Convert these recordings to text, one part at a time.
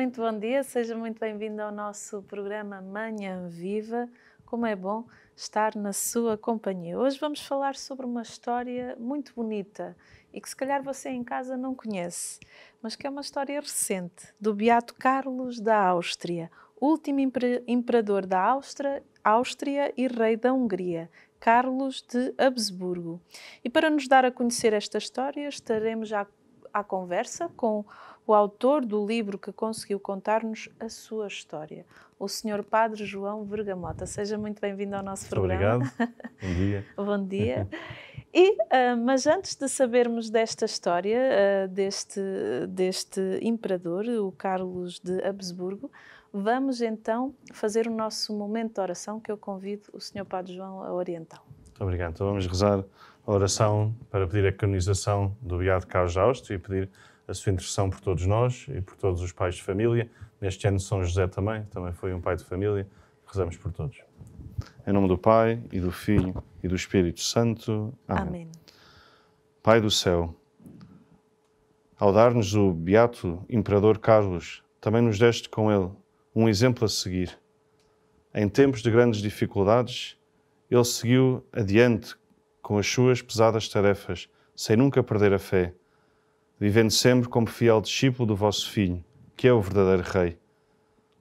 Muito bom dia, seja muito bem-vindo ao nosso programa Manhã Viva. Como é bom estar na sua companhia. Hoje vamos falar sobre uma história muito bonita e que se calhar você em casa não conhece, mas que é uma história recente do Beato Carlos da Áustria, último imperador da Áustria, Áustria e rei da Hungria, Carlos de Habsburgo. E para nos dar a conhecer esta história, estaremos já à conversa com o autor do livro que conseguiu contar-nos a sua história, o Sr. Padre João Vergamota. Seja muito bem-vindo ao nosso muito programa. Obrigado. Bom dia. Bom dia. E, uh, mas antes de sabermos desta história, uh, deste, deste imperador, o Carlos de Habsburgo, vamos então fazer o nosso momento de oração que eu convido o Sr. Padre João a orientar. Muito obrigado. Então vamos rezar a oração para pedir a canonização do Beato Carlos Austo e pedir a sua intercessão por todos nós e por todos os pais de família. Neste ano São José também, também foi um pai de família. Rezamos por todos. Em nome do Pai e do Filho e do Espírito Santo. Amém. Amém. Pai do céu, ao dar-nos o beato imperador Carlos, também nos deste com ele um exemplo a seguir. Em tempos de grandes dificuldades, ele seguiu adiante com as suas pesadas tarefas, sem nunca perder a fé vivendo sempre como fiel discípulo do vosso Filho, que é o verdadeiro Rei.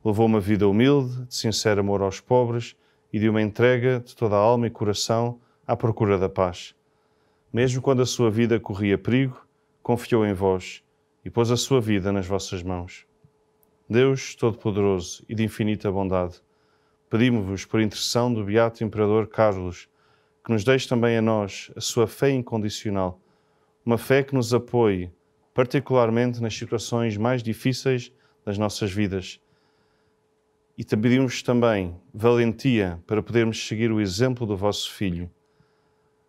Levou uma vida humilde, de sincero amor aos pobres e de uma entrega de toda a alma e coração à procura da paz. Mesmo quando a sua vida corria perigo, confiou em vós e pôs a sua vida nas vossas mãos. Deus Todo-Poderoso e de infinita bondade, pedimos-vos, por intercessão do Beato Imperador Carlos, que nos deixe também a nós a sua fé incondicional, uma fé que nos apoie particularmente nas situações mais difíceis das nossas vidas. E pedimos também valentia para podermos seguir o exemplo do vosso Filho.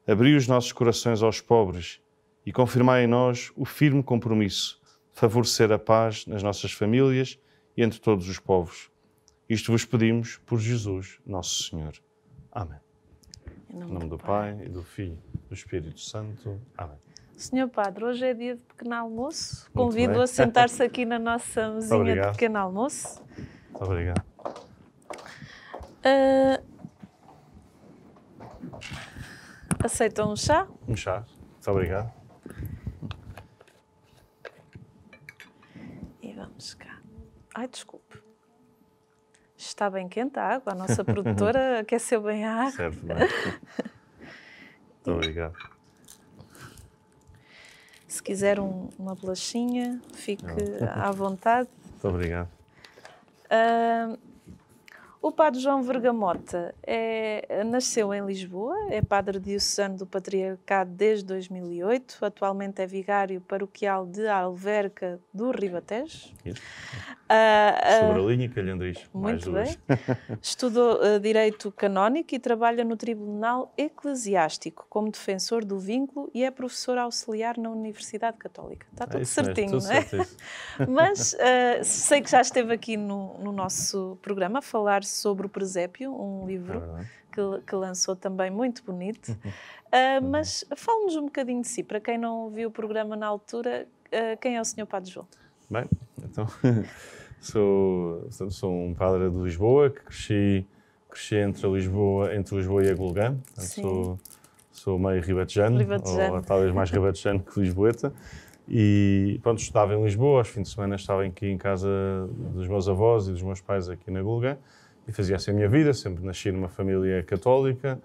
Abri os nossos corações aos pobres e confirmai em nós o firme compromisso de favorecer a paz nas nossas famílias e entre todos os povos. Isto vos pedimos por Jesus, nosso Senhor. Amém. Em nome, em nome do, do Pai, Pai e do Filho e do Espírito Santo. Amém. Senhor Padre, hoje é dia de pequeno almoço. Convido-o a sentar-se aqui na nossa mesinha de pequeno almoço. Muito obrigado. Uh, aceitam um chá? Um chá. Muito obrigado. E vamos cá. Ai, desculpe. Está bem quente a água. A nossa produtora aqueceu bem a água. Serve bem. Muito obrigado se quiser um, uma bolachinha, fique à vontade. Muito obrigado. Uh, o padre João Vergamota é, nasceu em Lisboa, é padre diocesano do Patriarcado desde 2008, atualmente é vigário paroquial de Alverca do Ribatejo. Uh, ah, uh, ah, Sobralinho e Calhandris, muito bem. Estudou uh, Direito Canónico e trabalha no Tribunal Eclesiástico como defensor do vínculo e é professor auxiliar na Universidade Católica. Está tudo é certinho, mesmo, não é? é Mas uh, sei que já esteve aqui no, no nosso programa a falar sobre o presépio, um livro é que, que, lançou também muito bonito. Uh, mas fale-nos um bocadinho de si, para quem não viu o programa na altura, uh, quem é o Sr. Padre João? Bem, então, sou, sou um padre de Lisboa que cresci, cresci entre, Lisboa, entre Lisboa e a Golgã. Sou, sou meio ribatejano, ou talvez mais ribatejano que lisboeta. E pronto, estudava em Lisboa, aos fins de semana estava aqui em casa dos meus avós e dos meus pais aqui na Gulga e fazia assim a minha vida. Sempre nasci numa família católica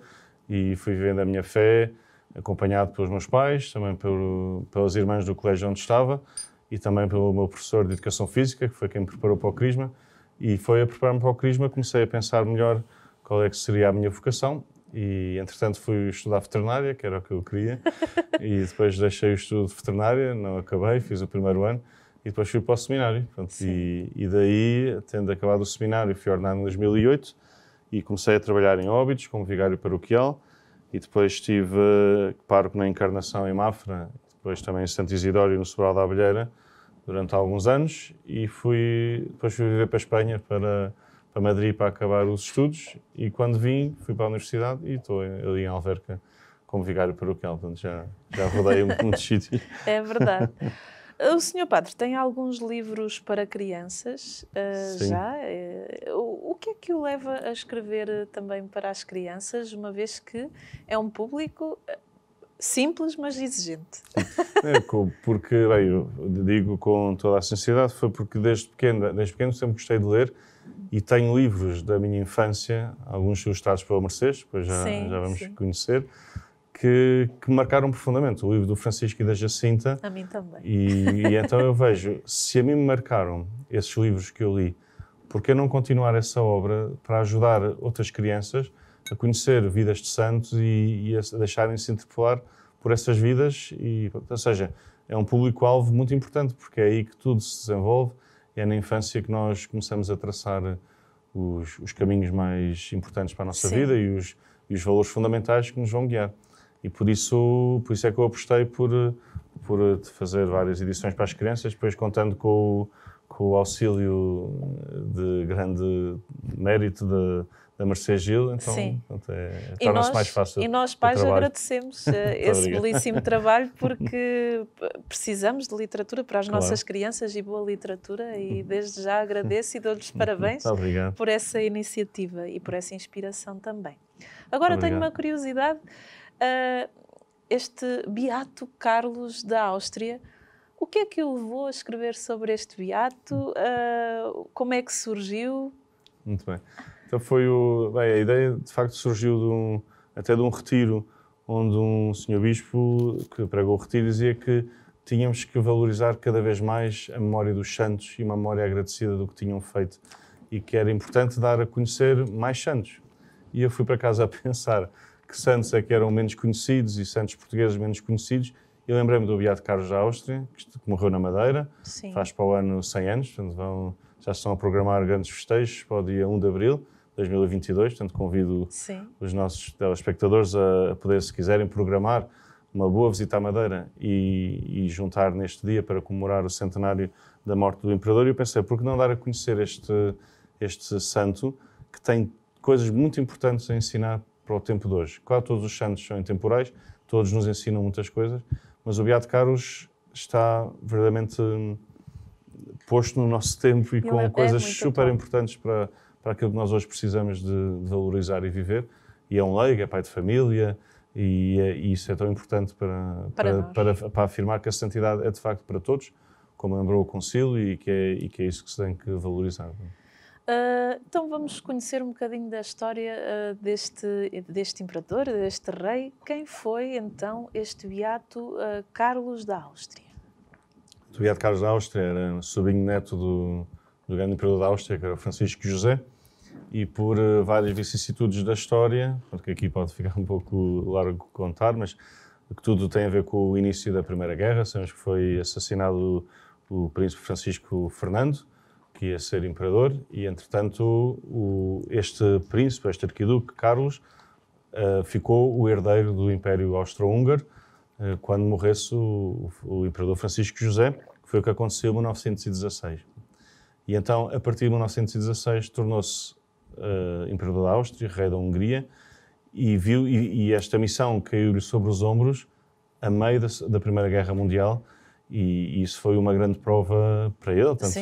e fui vivendo a minha fé, acompanhado pelos meus pais, também pelo, pelas irmãs do colégio onde estava e também pelo meu professor de educação física, que foi quem me preparou para o Crisma. E foi a preparar-me para o Crisma que comecei a pensar melhor qual é que seria a minha vocação. E, entretanto, fui estudar veterinária, que era o que eu queria, e depois deixei o estudo de veterinária, não acabei, fiz o primeiro ano e depois fui para o seminário. e, e, daí, tendo acabado o seminário, fui ordenado em 2008 e comecei a trabalhar em Óbidos como vigário paroquial e depois estive uh, parco na Encarnação em Mafra, depois também em Santo Isidório no Sobral da Abelheira durante alguns anos e fui, depois fui viver para a Espanha, para, para Madrid para acabar os estudos e quando vim fui para a universidade e estou ali em Alverca como vigário paroquial, portanto já, já rodei um, de sítios. É verdade. O senhor padre tem alguns livros para crianças uh, já. Uh, o, o, que é que o leva a escrever eh, também para as crianças, uma vez que é um público eh, simples, mas exigente? É, porque, bem, eu digo com toda a sinceridade, foi porque desde pequeno, desde pequeno sempre gostei de ler e tenho livros da minha infância, alguns ilustrados pelo Mercedes, depois já, já vamos sim. conhecer que, que, marcaram profundamente. O livro do Francisco e da Jacinta. A mim também. E, e então eu vejo, se a mim me marcaram esses livros que eu li, porque não continuar essa obra para ajudar outras crianças a conhecer vidas de santos e, e a deixarem-se interpelar por essas vidas? E, ou seja, é um público-alvo muito importante, porque é aí que tudo se desenvolve, é na infância que nós começamos a traçar os, os caminhos mais importantes para a nossa Sim. vida e os, e os valores fundamentais que nos vão guiar. E por isso, por isso é que eu apostei por, por eh, fazer várias edições para as crianças, depois contando com o, com o auxílio de grande mérito da da Marcia Gil, então, então é, torna-se mais fácil. E nós, pais, agradecemos eh, esse belíssimo trabalho porque precisamos de literatura para as claro. nossas crianças e boa literatura e uhum. desde já agradeço e dou-lhes uhum. parabéns por essa iniciativa e por essa inspiração também. Agora tenho uma curiosidade este Beato Carlos da Áustria. O que é que o levou a escrever sobre este Beato? Uh, como é que surgiu? Muito bem. Então foi o. Bem, a ideia de facto surgiu de um, até de um retiro, onde um senhor bispo que pregou o retiro dizia que tínhamos que valorizar cada vez mais a memória dos santos e uma memória agradecida do que tinham feito e que era importante dar a conhecer mais santos. E eu fui para casa a pensar, que santos é que eram menos conhecidos e santos portugueses menos conhecidos. E lembrei-me do Beato Carlos da Áustria, que morreu na Madeira, Sim. faz para o ano 100 anos, portanto vão, já estão a programar grandes festejos para o dia 1 de abril. de 2022, portanto convido Sim. os nossos telespectadores a, a poder, se quiserem, programar uma boa visita à Madeira e, e, juntar neste dia para comemorar o centenário da morte do Imperador. E eu pensei, por que não dar a conhecer este, este santo que tem coisas muito importantes a ensinar para o tempo de hoje. Claro, todos os santos são intemporais, todos nos ensinam muitas coisas, mas o Beato Carlos está verdadeiramente hum, posto no nosso tempo e com é coisas super bom. importantes para, para aquilo que nós hoje precisamos de, de, valorizar e viver. E é um leigo, é pai de família, e, é, e isso é tão importante para para, para, para, para, afirmar que a santidade é de facto para todos, como lembrou o Concílio, e que é, e que é isso que se tem que valorizar. Ah, então vamos conhecer um bocadinho da história uh, deste, deste imperador, deste rei. Quem foi então este beato uh, Carlos da Áustria? O beato Carlos da Áustria era sobrinho neto do, do grande imperador da Áustria, que era Francisco José, e por várias vicissitudes da história, porque aqui pode ficar um pouco largo contar, mas que tudo tem a ver com o início da Primeira Guerra. Sabemos que foi assassinado o, o príncipe Francisco Fernando que ia ser imperador, e entretanto o, este príncipe, este arquiduque Carlos, uh, ficou o herdeiro do Império Austro-Húngaro uh, quando morresse o, o, imperador Francisco José, que foi o que aconteceu em 1916. E então, a partir de 1916, tornou-se uh, imperador da Áustria, rei da Hungria, e, viu, e, e esta missão caiu-lhe sobre os ombros a meio da, da Primeira Guerra Mundial, e isso foi uma grande prova para ele. Tanto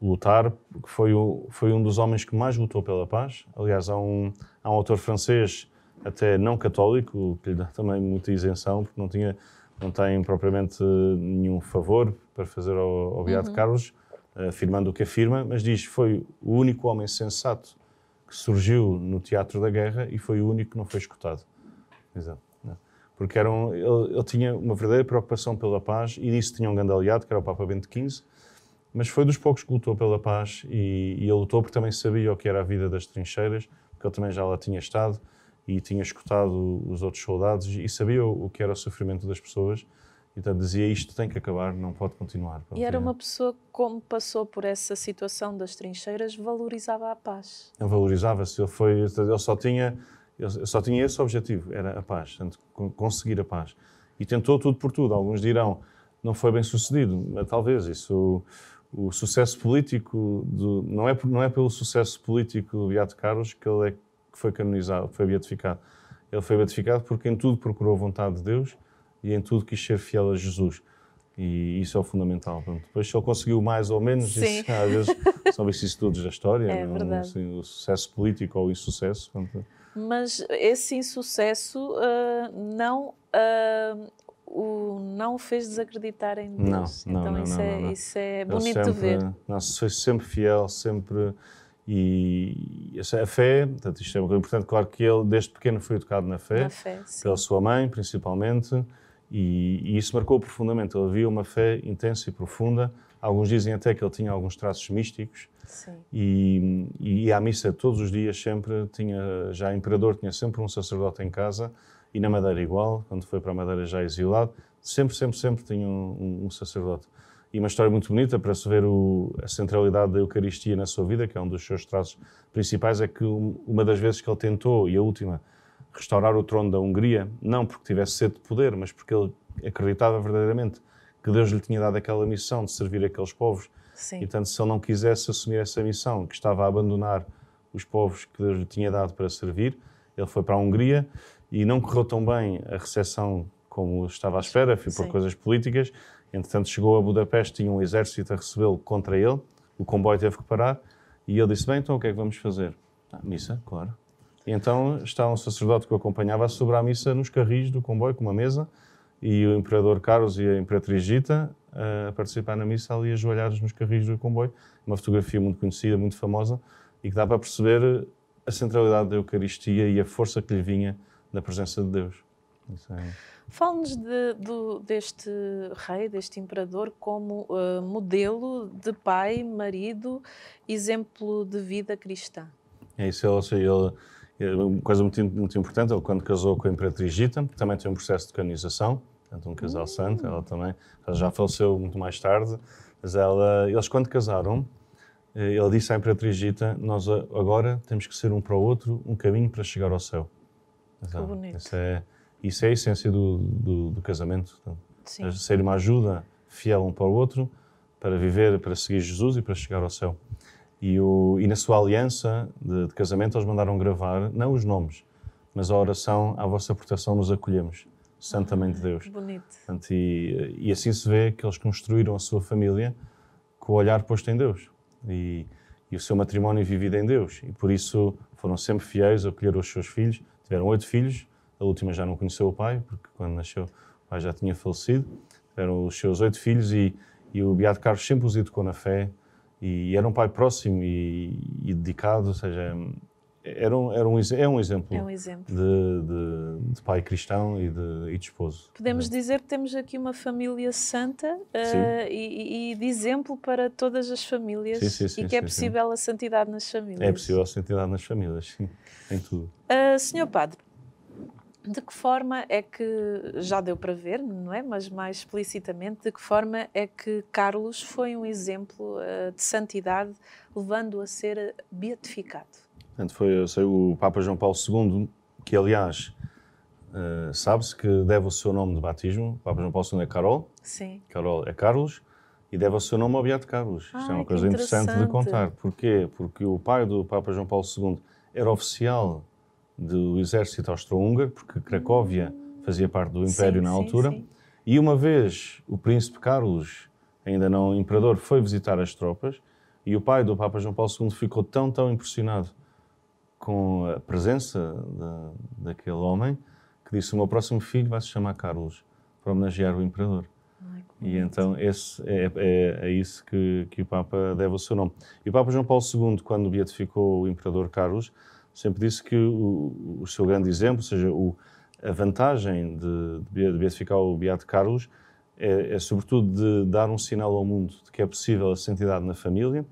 lutar, que foi, foi um dos homens que mais lutou pela paz. Aliás, há um, há um autor francês, até não católico, que lhe dá também muita isenção, porque não, tinha, não tem propriamente eh, nenhum favor para fazer ao, ao Beato uhum. Carlos, eh, afirmando o que afirma, mas diz foi o único homem sensato que surgiu no teatro da guerra e foi o único que não foi escutado. Exato porque eram, ele, ele, tinha uma verdadeira preocupação pela paz e disso tinha um grande aliado, que era o Papa Bento XV, mas foi dos poucos que lutou pela paz e, e ele lutou porque também sabia o que era a vida das trincheiras, porque ele também já lá tinha estado e tinha escutado os outros soldados e sabia o que era o sofrimento das pessoas. Então dizia isto tem que acabar, não pode continuar. E era uma pessoa que, como passou por essa situação das trincheiras, valorizava a paz. Ele valorizava-se, ele, foi, ele só tinha eu só tinha esse objetivo, era a paz, conseguir a paz. E tentou tudo por tudo. Alguns dirão, não foi bem sucedido. Talvez isso. O, o sucesso político, do, não, é, não é pelo sucesso político do Beato Carlos que ele é, que foi canonizado, foi beatificado. Ele foi beatificado porque em tudo procurou a vontade de Deus e em tudo quis ser fiel a Jesus. E isso é o fundamental. Pronto, depois, se ele conseguiu mais ou menos, Sim. isso, às vezes são vicissitudes da história, é não, assim, o sucesso político ou o insucesso. Pronto mas esse insucesso uh, não uh, o não fez desacreditar em Deus. Não, não, então não, isso, é, isso, é, bonito sempre, de ver. Não, sempre fiel, sempre e essa, é a fé, portanto, isto é muito importante, claro que ele desde pequeno foi educado na fé, na fé pela sua mãe principalmente, e, e isso marcou profundamente. Ele havia uma fé intensa e profunda Alguns dizem até que ele tinha alguns traços místicos. Sim. E, e ia à missa todos os dias, sempre tinha, já imperador, tinha sempre um sacerdote em casa e na Madeira igual, quando foi para a Madeira já exilado, sempre, sempre, sempre tinha um, um sacerdote. E uma história muito bonita para se ver o, a centralidade da Eucaristia na sua vida, que é um dos seus traços principais, é que uma das vezes que ele tentou, e a última, restaurar o trono da Hungria, não porque tivesse sede de poder, mas porque ele acreditava verdadeiramente que Deus lhe tinha dado aquela missão de servir aqueles povos. Sim. E, portanto, se ele não quisesse assumir essa missão, que estava a abandonar os povos que Deus lhe tinha dado para servir, ele foi para a Hungria e não correu tão bem a recepção como estava à espera, foi por Sim. coisas políticas. Entretanto, chegou a Budapeste, tinha um exército a recebê-lo contra ele, o comboio teve que parar e ele disse: Bem, então o que é que vamos fazer? Ah, missa, claro. E então está um sacerdote que o acompanhava a sobrar a missa nos carris do comboio com uma mesa e o Imperador Carlos e a Imperatriz Gita eh, a participar na missa ali ajoelhados nos carris do comboio. Uma fotografia muito conhecida, muito famosa e que dá para perceber eh, a centralidade da Eucaristia e a força que lhe vinha da presença de Deus. É... Fale-nos de, de, deste rei, deste imperador, como uh, modelo de pai, marido, exemplo de vida cristã. É isso, ou seja, ele eh, uma coisa muito, muito importante, ele é quando casou com a Imperatriz Gita, também tem um processo de canonização, portanto um casal uhum. santo, ela também, ela já faleceu muito mais tarde, mas ela, eles quando casaram, eh, ele disse à Imperatriz Gita, nós agora temos que ser um para o outro um caminho para chegar ao céu. Que bonito. Isso é, isso é a essência do, do, do casamento. Então, Sim. É ser uma ajuda fiel um para o outro, para viver, para seguir Jesus e para chegar ao céu. E, o, e na sua aliança de, de, casamento eles mandaram gravar, não os nomes, mas a oração, à vossa proteção nos acolhemos, Santa Mãe de Deus. Bonito. Portanto, e, e, assim se vê que eles construíram a sua família com o olhar posto em Deus. E, e o seu matrimónio vivido em Deus. E por isso foram sempre fiéis, acolheram os seus filhos. Tiveram oito filhos, a última já não conheceu o pai, porque quando nasceu o pai já tinha falecido. eram os seus oito filhos e, e o Beato Carlos sempre os educou na fé, e era um pai próximo e, e dedicado, ou seja, era um, era um, é um exemplo, é um exemplo. De, de, de, pai cristão e de, e de esposo. Podemos é. dizer que temos aqui uma família santa uh, e, e, de exemplo para todas as famílias sim, sim, sim, e que é possível a santidade nas é famílias. É possível a santidade nas famílias, sim, em tudo. Uh, senhor Padre, de que forma é que, já deu para ver, não é? Mas mais explicitamente, de que forma é que Carlos foi um exemplo uh, de santidade, levando-o a ser beatificado? Portanto, foi, o Papa João Paulo II, que aliás uh, sabe-se que deve o seu nome de batismo, o Papa João Paulo II é Carol, Sim. Carol é Carlos, e deve o seu nome ao Beato Carlos. Ah, Isto é uma coisa interessante. interessante de contar. Porquê? Porque o pai do Papa João Paulo II era oficial do exército austro-húngaro, porque Cracóvia fazia parte do Império sim, na altura. Sim, sim. E uma vez o príncipe Carlos, ainda não imperador, foi visitar as tropas e o pai do Papa João Paulo II ficou tão, tão impressionado com a presença de, daquele homem que disse: O meu próximo filho vai se chamar Carlos, para homenagear o imperador. e então esse é, é, é isso que, que o Papa deve o seu nome. E o Papa João Paulo II, quando beatificou o imperador Carlos, sempre disse que o, o seu grande exemplo, ou seja, o, a vantagem de, de, beatificar o Beato Carlos é, é, sobretudo de dar um sinal ao mundo de que é possível a santidade na família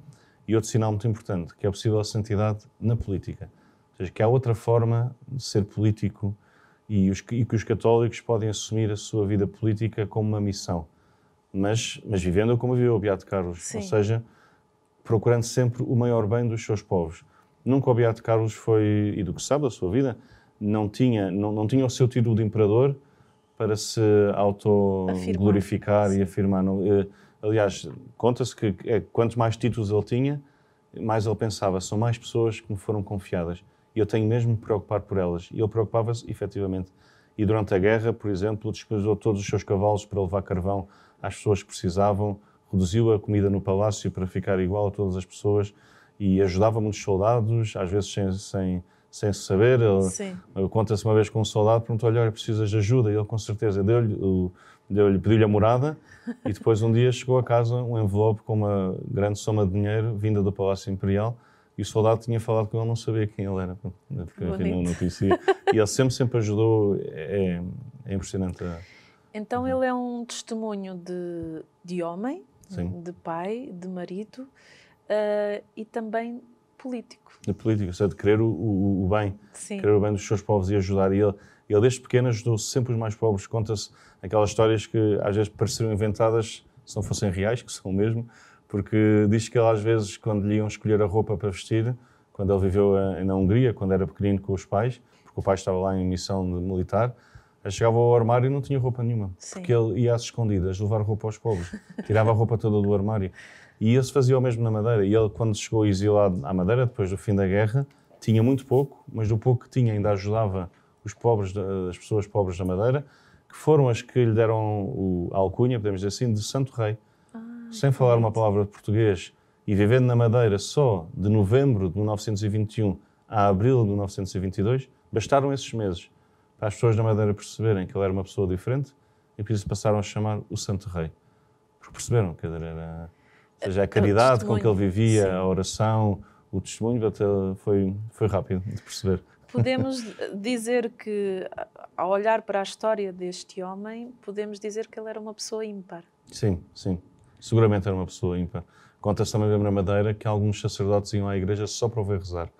e outro sinal muito importante, que é possível a santidade na política. Ou seja, que há outra forma de ser político e, os, e que os católicos podem assumir a sua vida política como uma missão, mas, mas vivendo como viveu o Beato Carlos, Sim. ou seja, procurando sempre o maior bem dos seus povos. Nunca o Beato Carlos foi, e do que sabe da sua vida, não tinha, não, não tinha o seu título de imperador para se auto-glorificar e afirmar. Eh, aliás, conta-se que é, quanto mais títulos ele tinha, mais ele pensava, são mais pessoas que me foram confiadas e eu tenho mesmo me preocupar por elas. E ele preocupava-se, efetivamente. E durante a guerra, por exemplo, despejou todos os seus cavalos para levar carvão às pessoas que precisavam, reduziu a comida no palácio para ficar igual a todas as pessoas, e ajudava muitos soldados, às vezes sem, sem, sem saber. Conta-se uma vez com um soldado, perguntou olha, precisas de ajuda? E ele, com certeza, deu-lhe, deu pediu-lhe a morada e depois um dia chegou a casa um envelope com uma grande soma de dinheiro vinda do Palácio Imperial e o soldado tinha falado que ele, não sabia quem ele era, porque não, não conhecia. E ele sempre, sempre ajudou, é, é impressionante. Então uhum. ele é um testemunho de, de homem, Sim. de pai, de marido, uh, e também político. De político, ou seja, de querer o, o, o bem, Sim. querer o bem dos seus povos e ajudar. E ele, ele desde pequeno, ajudou sempre os mais pobres. Conta-se aquelas histórias que às vezes pareceram inventadas, se não fossem reais, que são mesmo, porque diz que ele às vezes, quando lhe iam escolher a roupa para vestir, quando ele viveu eh, na Hungria, quando era pequenino com os pais, porque o pai estava lá em missão militar, eh, chegava ao armário e não tinha roupa nenhuma, Sim. porque ele ia às escondidas levar roupa aos pobres, tirava a roupa toda do armário. E eles fazia o mesmo na Madeira. E ele, quando chegou exilado à Madeira, depois do fim da guerra, tinha muito pouco, mas do pouco que tinha ainda ajudava os pobres, as pessoas pobres da Madeira, que foram as que lhe deram o, a alcunha, podemos dizer assim, de Santo Rei. Ah, sem falar uma palavra de português e vivendo na Madeira só de novembro de 1921 a abril de 1922, bastaram esses meses para as pessoas da Madeira perceberem que ele era uma pessoa diferente e por isso passaram a chamar o Santo Rei. Porque perceberam que ele era ou seja, a caridade com que ele vivia, Sim. a oração, o testemunho, foi, foi rápido de perceber. Podemos dizer que, ao olhar para a história deste homem, podemos dizer que ele era uma pessoa ímpar. Sim, sim. Seguramente era uma pessoa ímpar. Conta-se também mesmo na Madeira que alguns sacerdotes iam à igreja só para ouvir rezar,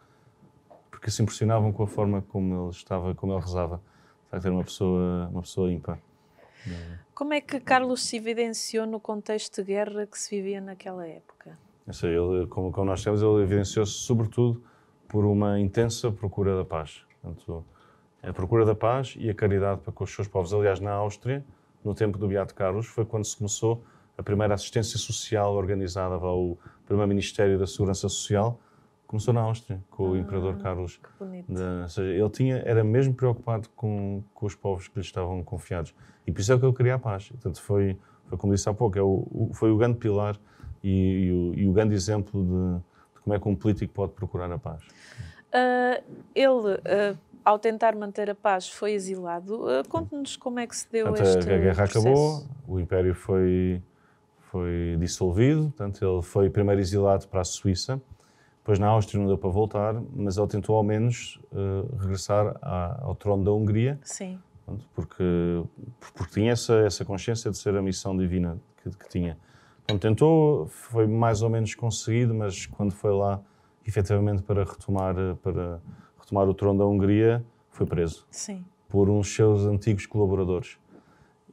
porque se impressionavam com a forma como ele estava, como ele rezava. De facto, era uma pessoa, uma pessoa ímpar. Como é que Carlos se evidenciou no contexto de guerra que se vivia naquela época? Eu sei, ele, como, como nós temos, ele evidenciou-se sobretudo por uma intensa procura da paz. Portanto, a procura da paz e a caridade para com os seus povos. Aliás, na Áustria, no tempo do Beato Carlos, foi quando se começou a primeira assistência social organizada pelo primeiro Ministério da Segurança Social, começou na Áustria, com ah, o imperador Carlos. Que bonito. De, ou seja, ele tinha, era mesmo preocupado com, com os povos que lhe estavam confiados. E por isso é que eu queria a paz. Portanto, foi, foi como disse há pouco, é o, o, foi o grande pilar e, e, o, e o, grande exemplo de, de, como é que um político pode procurar a paz. Uh, ele, uh, ao tentar manter a paz, foi exilado. Uh, Conte-nos como é que se deu portanto, este A guerra processo. acabou, o império foi, foi dissolvido, portanto, ele foi primeiro exilado para a Suíça, depois na Áustria não deu para voltar, mas ele tentou ao menos uh, regressar à, ao trono da Hungria. Sim. Porque, porque tinha essa, essa consciência de ser a missão divina que, que tinha. Então tentou, foi mais ou menos conseguido, mas quando foi lá, efetivamente para retomar, eh, para retomar o trono da Hungria, foi preso. Sim. Por uns seus antigos colaboradores.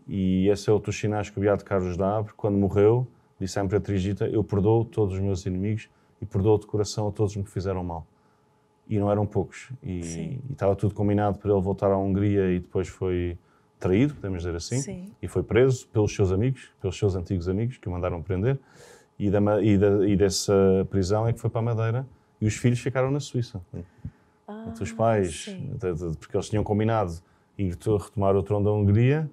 E esse é outro sinais que o Beato Carlos dá, porque quando morreu, disse à Imperatriz Gita, eu perdoo todos os meus inimigos, e perdoou de coração a todos que me fizeram mal. E não eram poucos. E, estava tudo combinado para ele voltar à Hungria e depois foi traído, podemos dizer assim, Sim. e foi preso pelos seus amigos, pelos seus antigos amigos que o mandaram prender. E, da, e, da, e dessa prisão é que foi para a Madeira e os filhos ficaram na Suíça. Ah, os pais, de, de, porque eles tinham combinado ir retomar o trono da Hungria,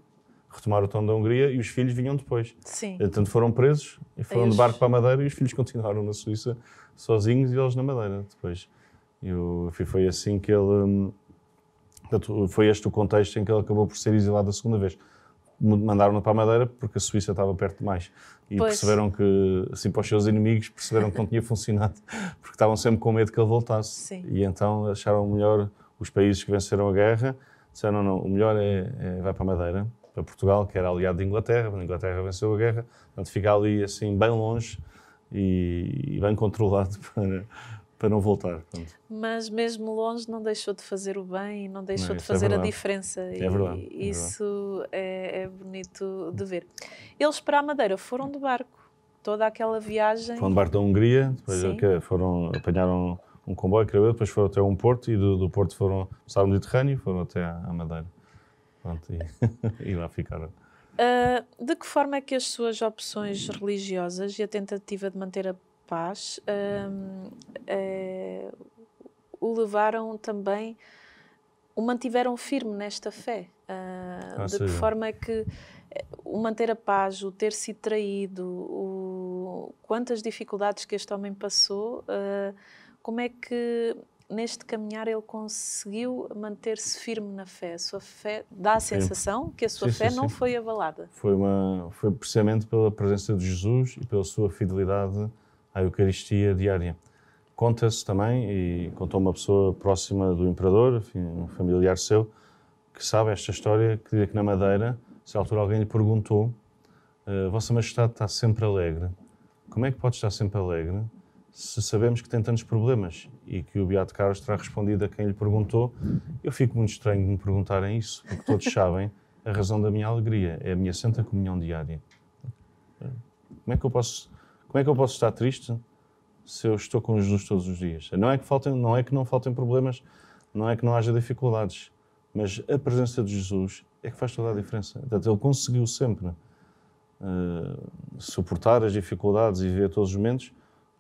retomar o trono da Hungria e os filhos vinham depois. Sim. Portanto, foram presos e foram de barco para a Madeira e os filhos continuaram na Suíça sozinhos e eles na Madeira depois. e foi assim que ele. Hum, foi este o contexto em que ele acabou por ser exilado a segunda vez. Mandaram-no para a Madeira porque a Suíça estava perto demais. E pois. perceberam que, assim, para os seus inimigos, perceberam que não tinha funcionado, porque estavam sempre com medo que ele voltasse. Sim. E então acharam melhor os países que venceram a guerra, disseram: não, não o melhor é, é vai para a Madeira, para Portugal, que era aliado da Inglaterra, a Inglaterra venceu a guerra, portanto, fica ali, assim, bem longe e, bem controlado para, para não voltar. Pronto. Mas mesmo longe não deixou de fazer o bem, não deixou não, de é fazer é a diferença. É verdade. E é isso é, é, bonito de ver. Eles para a Madeira foram de barco, toda aquela viagem. Foram de barco da Hungria, depois foram, apanharam um comboio, creio eu, depois foram até um porto e do, do porto foram, passaram o Mediterrâneo e foram até a Madeira. Pronto, e, e lá ficaram. Ah, de que forma é que as suas opções religiosas e a tentativa de manter a paz uh, o levaram também, o mantiveram firme nesta fé? Uh, ah, de que forma é que eh, o manter a paz, o ter sido traído, o, quantas dificuldades que este homem passou, ah, como é que neste caminhar ele conseguiu manter-se firme na fé. A sua fé dá a sensação que a sua sim, fé sim, não sim. foi abalada. Foi, uma, foi precisamente pela presença de Jesus e pela sua fidelidade à Eucaristia diária. Conta-se também, e contou uma pessoa próxima do imperador, enfim, um familiar seu, que sabe esta história, que diz que na Madeira, se altura alguém lhe perguntou eh, Vossa Majestade está sempre alegre. Como é que pode estar sempre alegre se sabemos que tem tantos problemas e que o Beato Carlos terá respondido a quem lhe perguntou, eu fico muito estranho de me perguntarem isso, porque todos sabem a razão da minha alegria, é a minha santa comunhão diária. Como é que eu posso, como é que eu posso estar triste se eu estou com Jesus todos os dias? Não é que faltem, não é que não faltem problemas, não é que não haja dificuldades, mas a presença de Jesus é que faz toda a diferença. Portanto, ele conseguiu sempre uh, suportar as dificuldades e ver todos os momentos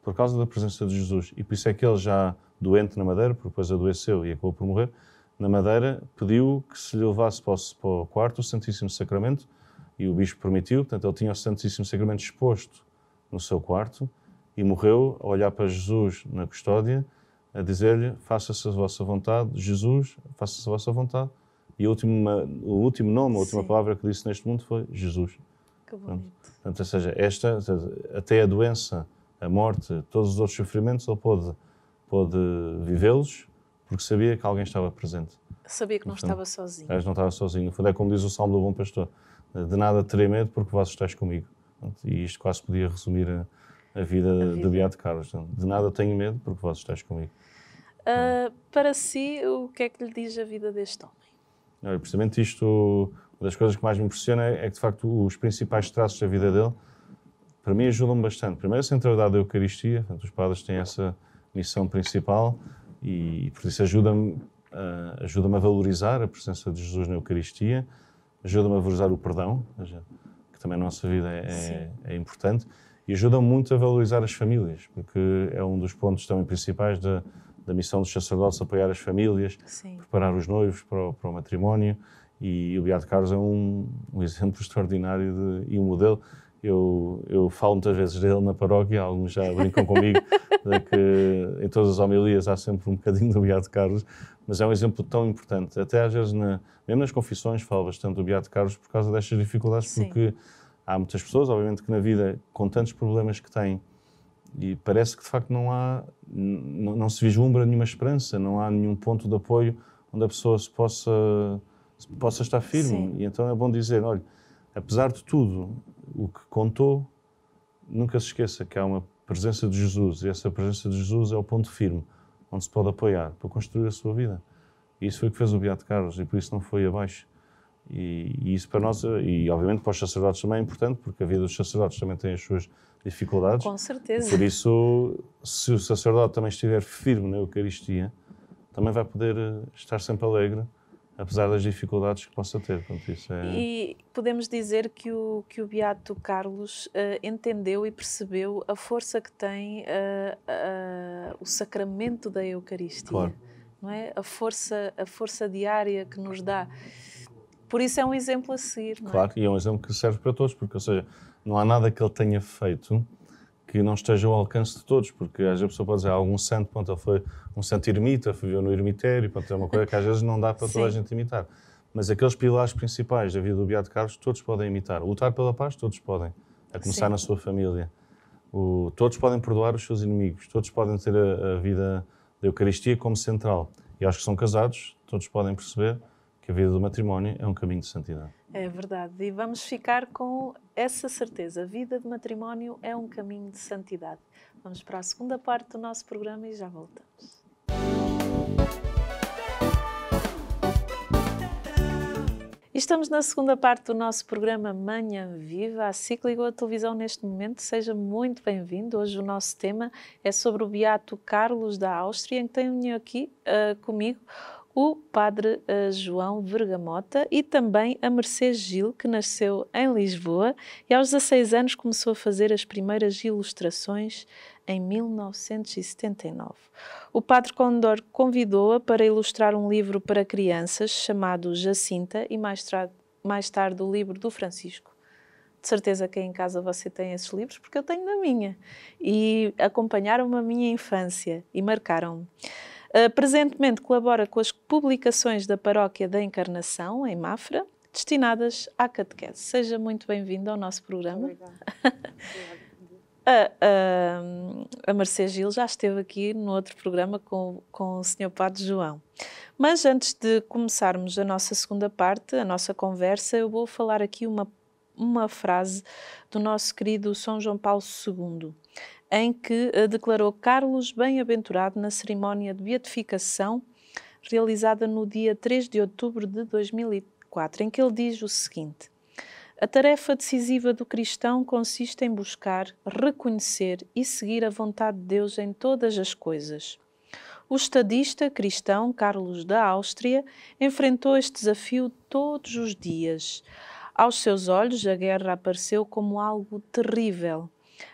por causa da presença de Jesus. E por isso é que ele, já doente na Madeira, porque depois adoeceu e acabou por morrer, na Madeira, pediu que se lhe levasse para o, quarto o Santíssimo Sacramento e o bispo permitiu. Portanto, ele tinha o Santíssimo Sacramento exposto no seu quarto e morreu a olhar para Jesus na custódia, a dizer-lhe: Faça-se a vossa vontade, Jesus, faça-se a vossa vontade. E a última, o último nome, a última Sim. palavra que disse neste mundo foi Jesus. Que bonito. Portanto, ou seja, esta, até a doença a morte, todos os outros sofrimentos, ele pôde, pôde vivê-los porque sabia que alguém estava presente. Sabia que não Portanto, estava sozinho. Não estava sozinho. é como diz o Salmo do Bom Pastor: De nada terei medo porque vós estás comigo. E isto quase podia resumir a, a, vida, a vida, de Beato Carlos. De nada tenho medo porque vós estás comigo. Uh, para si, o que é que lhe diz a vida deste homem? Olha, precisamente isto, uma das coisas que mais me impressiona é, é que, de facto, os principais traços da vida dele para mim ajudam bastante. Primeiro, a centralidade da Eucaristia, portanto, os padres têm essa missão principal e, e por isso, ajuda-me uh, ah, ajuda a valorizar a presença de Jesus na Eucaristia, ajuda-me a valorizar o perdão, que também na nossa vida é, é, é importante, e ajuda muito a valorizar as famílias, porque é um dos pontos também principais da, da missão dos sacerdotes apoiar as famílias, Sim. preparar os noivos para o, para o matrimónio. E o Beato Carlos é um, um exemplo extraordinário de, e um modelo eu, eu falo muitas vezes dele na paróquia, alguns já brincam comigo, de que em todas as homilias há sempre um bocadinho do Beato Carlos, mas é um exemplo tão importante. Até às vezes, na, mesmo nas confissões, falo bastante do Beato Carlos por causa destas dificuldades, Sim. porque há muitas pessoas, obviamente, que na vida, com tantos problemas que têm, e parece que de facto não há, não, se vislumbra nenhuma esperança, não há nenhum ponto de apoio onde a pessoa se possa, se possa estar firme. Sim. E então é bom dizer, olha, Apesar de tudo, o que contou, nunca se esqueça que há uma presença de Jesus, e essa presença de Jesus é o ponto firme onde se pode apoiar para construir a sua vida. E isso foi o que fez o Beato Carlos, e por isso não foi abaixo. E, e, isso para nós, e obviamente para os sacerdotes também é importante, porque a vida dos sacerdotes também tem as suas dificuldades. Com certeza. Por isso, se o sacerdote também estiver firme na Eucaristia, também vai poder eh, estar sempre alegre apesar das dificuldades que possa ter. Portanto, isso é... E podemos dizer que o, que o Beato Carlos uh, entendeu e percebeu a força que tem uh, uh, o sacramento da Eucaristia, claro. não é? A força, a força diária que nos dá. Por isso é um exemplo a seguir, não é? Claro, e é um exemplo que serve para todos, porque, ou seja, não há nada que ele tenha feito que não esteja ao alcance de todos, porque às vezes a pessoa pode dizer, ah, algum santo, pronto, ele foi um santo ermita, viveu no ermitério, pronto, é uma coisa que às vezes não dá para toda a gente imitar. Mas aqueles pilares principais da vida do Beato Carlos, todos podem imitar. Lutar pela paz, todos podem, a começar Sim. na sua família. O, todos podem perdoar os seus inimigos, todos podem ter a, a vida da Eucaristia como central. E aos que são casados, todos podem perceber a vida do matrimónio é um caminho de santidade. É verdade, e vamos ficar com essa certeza. A vida de matrimónio é um caminho de santidade. Vamos para a segunda parte do nosso programa e já voltamos. Estamos na segunda parte do nosso programa Manhã Viva. A Ciclo ligou à televisão neste momento. Seja muito bem-vindo. Hoje o nosso tema é sobre o Beato Carlos da Áustria, que tenho aqui uh, comigo o Padre eh, João Vergamota e também a Mercedes Gil, que nasceu em Lisboa e aos 16 anos começou a fazer as primeiras ilustrações em 1979. O padre Condor convidou-a para ilustrar um livro para crianças chamado Jacinta e mais, mais tarde o livro do Francisco. De certeza que em casa você tem esses livros, porque eu tenho na minha. E acompanharam-me a minha infância e marcaram-me. Eh, presentemente colabora com as publicações da Paróquia da Encarnação, em Mafra, destinadas à catequese. Seja muito bem-vindo ao nosso programa. a, a, a Marcia Gil já esteve aqui no outro programa com, com o Sr. Padre João. Mas antes de começarmos a nossa segunda parte, a nossa conversa, eu vou falar aqui uma, uma frase do nosso querido São João Paulo II em que eh, declarou Carlos bem-aventurado na cerimónia de beatificação realizada no dia 3 de outubro de 2004, em que ele diz o seguinte: A tarefa decisiva do cristão consiste em buscar, reconhecer e seguir a vontade de Deus em todas as coisas. O estadista cristão Carlos da Áustria enfrentou este desafio todos os dias. Aos seus olhos, a guerra apareceu como algo terrível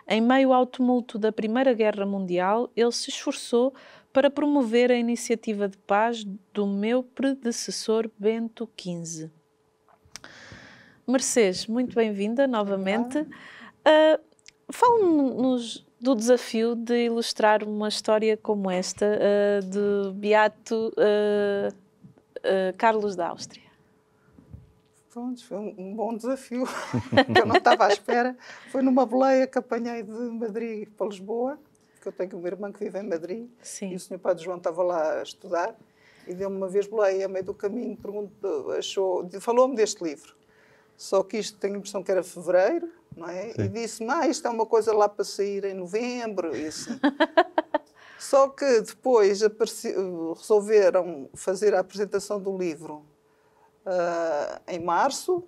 em meio ao tumulto da Primeira Guerra Mundial, ele se esforçou para promover a iniciativa de paz do meu predecessor Bento XV. Mercedes, muito bem-vinda novamente. Uh, Fale-nos do desafio de ilustrar uma história como esta uh, de Beato uh, Carlos da Áustria pronto, foi um bom desafio, que eu não estava à espera. Foi numa boleia que apanhei de Madrid para Lisboa, que eu tenho uma irmã que vive em Madrid, Sim. e o senhor Padre João estava lá a estudar, e deu-me uma vez boleia, a meio do caminho, achou, falou-me deste livro. Só que isto, tenho a impressão que era fevereiro, não é? Sim. E disse-me, ah, isto é uma coisa lá para sair em novembro, e assim. Só que depois resolveram fazer a apresentação do livro ah, em março.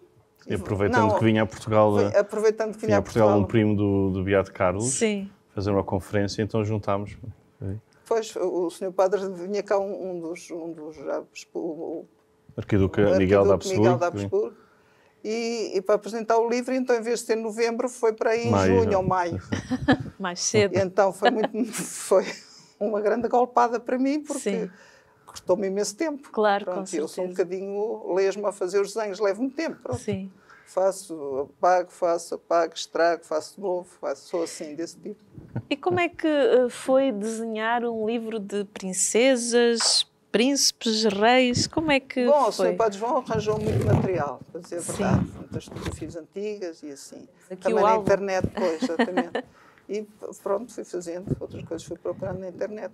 E aproveitando não, que vinha a Portugal. Eh, aproveitando que vinha, vinha a Portugal, Portugal um primo do, do Beato Carlos. Sim. Fazer uma conferência, então juntámos. Eh, pois, o senhor Padre vinha cá um, um dos. Um dos o, Arquiduque, Miguel da Habsburgo. Miguel da E, e, para apresentar o livro, então em vez de ser em novembro, foi para aí em maio, junho ou maio. Mais cedo. E, então foi, muito, foi uma grande golpada para mim, porque. Sim custou-me imenso tempo. Claro, Pronto, com certeza. Eu sou um bocadinho lesmo a fazer os desenhos, leva-me tempo. Pronto. Sim. Faço, apago, faço, apago, estrago, faço de novo, faço, sou assim, desse tipo. E como é que eh, foi desenhar um livro de princesas, príncipes, reis? Como é que Bom, foi? o Sr. Padre João arranjou muito material, para dizer a verdade. Muitas fotografias antigas e assim. Aqui Também na álbum. internet, pois, exatamente. E pronto, fui fazendo outras coisas, fui procurando na internet.